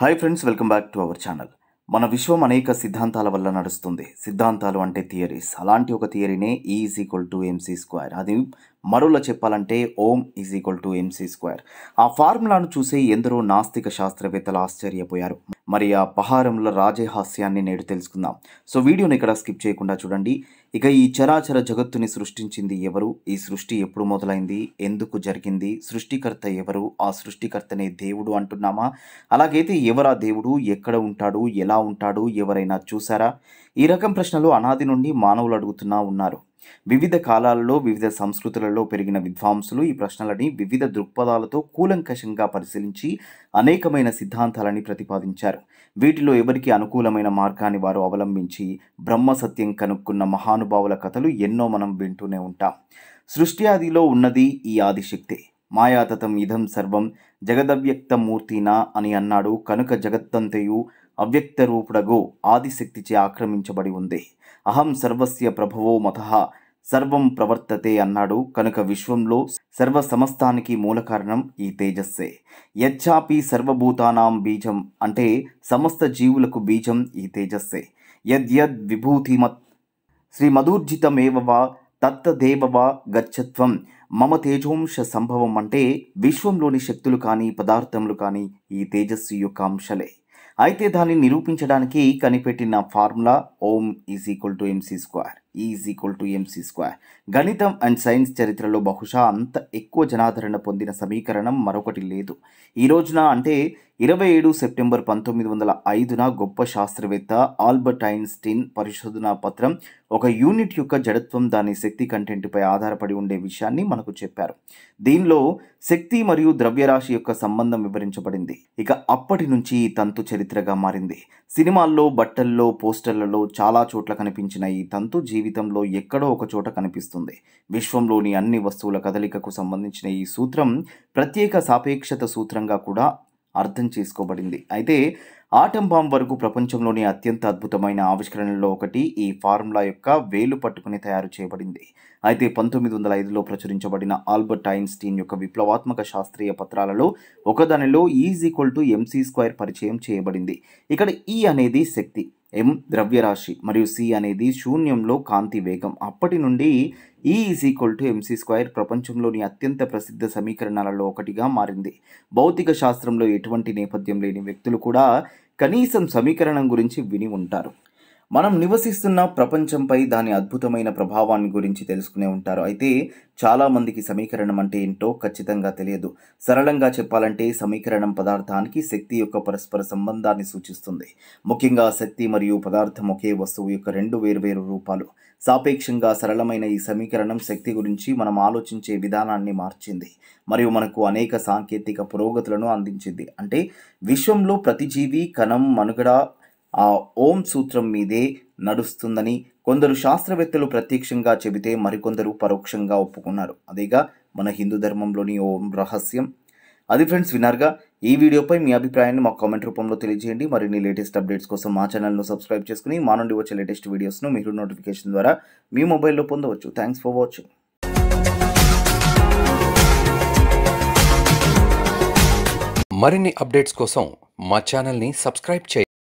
hi friends welcome back to our channel మన విశ్వం అనేక సిద్ధాంతాల వల్ల నడుస్తుంది సిద్ధాంతాలు అంటే థియరీస్ అలాంటి ఒక థియరీనే is equal to MC square అది మరోలా చెప్పాలంటే ఓం is equal to MC square ఆ ఫార్ములాను చూసి ఎందరో నాస్తిక శాస్త్రవేత్తలు ఆశ్చర్యపోయారు మరి ఆ పహారంల రాజహాస్యాన్ని నేడు తెలుసుకుందాం సో వీడియోని ఇక్కడ స్కిప్ చేయకుండా చూడండి ఇక ఈ చరాచర జగత్తుని సృష్టించింది ఎవరు ఈ సృష్టి ఎప్పుడు మొదలైంది ఎందుకు జరిగింది సృష్టికర్త ఎవరు ఆ సృష్టికర్తనే దేవుడు అంటున్నామా అలాగైతే ఎవరా దేవుడు ఎక్కడ ఉంటాడు ఎలా ఉంటాడు ఎవరైనా చూసారా ఈ రకం ప్రశ్నలు అనాది నుండి మానవులు అడుగుతున్నా ఉన్నారు వివిధ కాలాలలో వివిధ సంస్కృతులలో పెరిగిన విద్వాంసులు ఈ ప్రశ్నలని వివిధ దృక్పథాలతో కూలంకషంగా పరిశీలించి అనేకమైన సిద్ధాంతాలని ప్రతిపాదించారు వీటిలో ఎవరికి అనుకూలమైన మార్గాన్ని వారు అవలంబించి బ్రహ్మ సత్యం కనుక్కున్న మహానుభావుల కథలు ఎన్నో మనం వింటూనే ఉంటాం సృష్టి ఆదిలో ఉన్నది ఈ ఆదిశక్తే మాయాతతం ఇదం సర్వం జగదవ్యక్త మూర్తినా అని అన్నాడు కనుక జగత్తంతయు అవ్యక్త రూపుడగు ఆదిశక్తిచే ఆక్రమించబడి ఉంది అహం సర్వస్య ప్రభవో మత సర్వం ప్రవర్తతే అన్నాడు కనుక విశ్వంలో సర్వ సమస్తానికి మూల కారణం ఈ తేజస్సే యచ్చాపి సర్వభూతానాం బీజం అంటే సమస్త జీవులకు బీజం ఈ తేజస్సే యద్యద్ విభూతిమత్ శ్రీ మధూర్జితమేవవా తత్తదేవవా గచ్చత్వం మమ తేజోంశ సంభవం అంటే విశ్వంలోని శక్తులు కానీ పదార్థములు కానీ ఈ తేజస్సు యొక్క అంశలే అయితే దాన్ని నిరూపించడానికి కనిపెట్టిన ఫార్ములా ఓం is equal to MC square is equal to MC square గణితం అండ్ సైన్స్ చరిత్రలో బహుశా అంత ఎక్కువ జనాదరణ పొందిన సమీకరణం మరొకటి లేదు ఈ రోజున అంటే ఇరవై ఏడు సెప్టెంబర్ పంతొమ్మిది వందల ఐదున గొప్ప శాస్త్రవేత్త ఆల్బర్ట్ ఐన్స్టీన్ పరిశోధనా పత్రం ఒక యూనిట్ యొక్క జడత్వం దాని శక్తి కంటెంట్పై ఆధారపడి ఉండే విషయాన్ని మనకు చెప్పారు దీనిలో శక్తి మరియు ద్రవ్యరాశి యొక్క సంబంధం వివరించబడింది ఇక అప్పటి నుంచి ఈ తంతు చరిత్రగా మారింది సినిమాల్లో బట్టల్లో పోస్టర్లలో చాలా చోట్ల కనిపించిన ఈ తంతు జీవి జీవితంలో ఎక్కడో ఒక చోట కనిపిస్తుంది విశ్వంలోని అన్ని వస్తువుల కదలికకు సంబంధించిన ఈ సూత్రం ప్రత్యేక సాపేక్షత సూత్రంగా కూడా అర్థం చేసుకోబడింది అయితే ఆటం బాంబ్ వరకు ప్రపంచంలోని అత్యంత అద్భుతమైన ఆవిష్కరణల్లో ఒకటి ఈ ఫార్ములా యొక్క వేలు పట్టుకుని తయారు చేయబడింది అయితే పంతొమ్మిది వందల ఐదులో ప్రచురించబడిన ఆల్బర్ట్ ఐన్స్టీన్ యొక్క విప్లవాత్మక శాస్త్రీయ పత్రాలలో ఒకదానిలో is equal to MC square పరిచయం చేయబడింది ఇక్కడ ఈ e అనేది శక్తి ఎం ద్రవ్యరాశి మరియు సి అనేది శూన్యంలో కాంతి వేగం అప్పటి నుండి ఈ is equal to MC square ప్రపంచంలోని అత్యంత ప్రసిద్ధ సమీకరణాలలో ఒకటిగా మారింది భౌతిక శాస్త్రంలో ఎటువంటి నేపథ్యం లేని వ్యక్తులు కూడా కనీసం సమీకరణం గురించి విని ఉంటారు మనం నివసిస్తున్న ప్రపంచంపై దాని అద్భుతమైన ప్రభావాన్ని గురించి తెలుసుకునే ఉంటారు అయితే చాలామందికి సమీకరణం అంటే ఏంటో ఖచ్చితంగా తెలియదు సరళంగా చెప్పాలంటే సమీకరణం పదార్థానికి శక్తి యొక్క పరస్పర సంబంధాన్ని సూచిస్తుంది ముఖ్యంగా శక్తి మరియు పదార్థం ఒకే వస్తువు యొక్క రెండు వేరువేరు రూపాలు సాపేక్షంగా సరళమైన ఈ సమీకరణం శక్తి గురించి మనం ఆలోచించే విధానాన్ని మార్చింది మరియు మనకు అనేక సాంకేతిక పురోగతులను అందించింది అంటే విశ్వంలో ప్రతి జీవి కణం మనుగడ ఆ ఓం సూత్రం మీదే నడుస్తుందని కొందరు శాస్త్రవేత్తలు ప్రత్యక్షంగా చెబితే మరికొందరు పరోక్షంగా ఒప్పుకున్నారు అదేగా మన హిందూ ధర్మంలోని ఓం రహస్యం అది ఫ్రెండ్స్ విన్నారుగా ఈ వీడియోపై మీ అభిప్రాయాన్ని మా కామెంట్ రూపంలో తెలియజేయండి మరిన్ని లేటెస్ట్ అప్డేట్స్ కోసం మా ఛానల్ను సబ్స్క్రైబ్ చేసుకుని మా నుండి వచ్చే లేటెస్ట్ వీడియోస్ను మీరు నోటిఫికేషన్ ద్వారా మీ మొబైల్లో పొందవచ్చు థ్యాంక్స్ ఫర్ వాచింగ్ మరిన్ని అప్డేట్స్ కోసం మా ఛానల్ని సబ్స్క్రైబ్